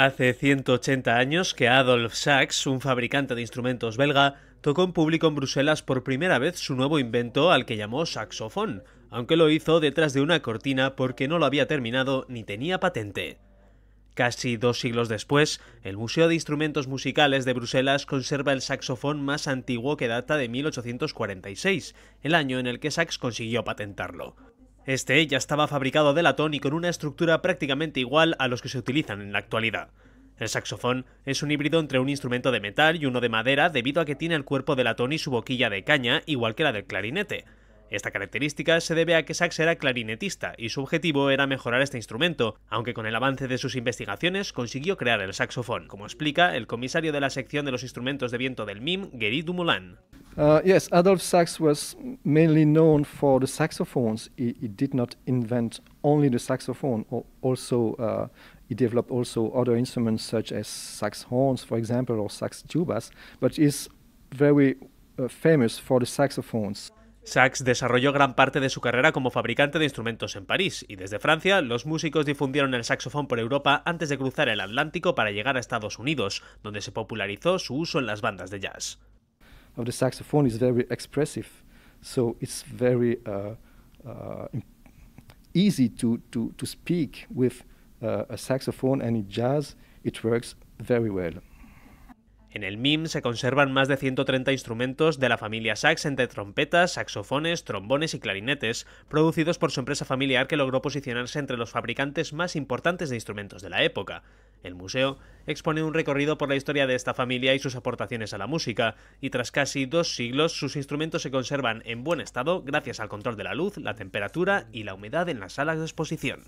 Hace 180 años que Adolf Sachs, un fabricante de instrumentos belga, tocó en público en Bruselas por primera vez su nuevo invento al que llamó saxofón, aunque lo hizo detrás de una cortina porque no lo había terminado ni tenía patente. Casi dos siglos después, el Museo de Instrumentos Musicales de Bruselas conserva el saxofón más antiguo que data de 1846, el año en el que Sachs consiguió patentarlo. Este ya estaba fabricado de latón y con una estructura prácticamente igual a los que se utilizan en la actualidad. El saxofón es un híbrido entre un instrumento de metal y uno de madera debido a que tiene el cuerpo de latón y su boquilla de caña igual que la del clarinete, esta característica se debe a que Sachs era clarinetista y su objetivo era mejorar este instrumento, aunque con el avance de sus investigaciones consiguió crear el saxofón, como explica el comisario de la sección de los instrumentos de viento del MIM, Guéry Dumoulin. Uh, yes, Adolf Sachs was mainly known for the saxophones. He, did not invent only the saxophone, also uh, he developed also other instruments such as sax horns, for example, or sax tubas, but is very uh, famous for the saxophones. Sax desarrolló gran parte de su carrera como fabricante de instrumentos en París, y desde Francia los músicos difundieron el saxofón por Europa antes de cruzar el Atlántico para llegar a Estados Unidos, donde se popularizó su uso en las bandas de jazz. jazz en el MIM se conservan más de 130 instrumentos de la familia Sax entre trompetas, saxofones, trombones y clarinetes, producidos por su empresa familiar que logró posicionarse entre los fabricantes más importantes de instrumentos de la época. El museo expone un recorrido por la historia de esta familia y sus aportaciones a la música, y tras casi dos siglos sus instrumentos se conservan en buen estado gracias al control de la luz, la temperatura y la humedad en las salas de exposición.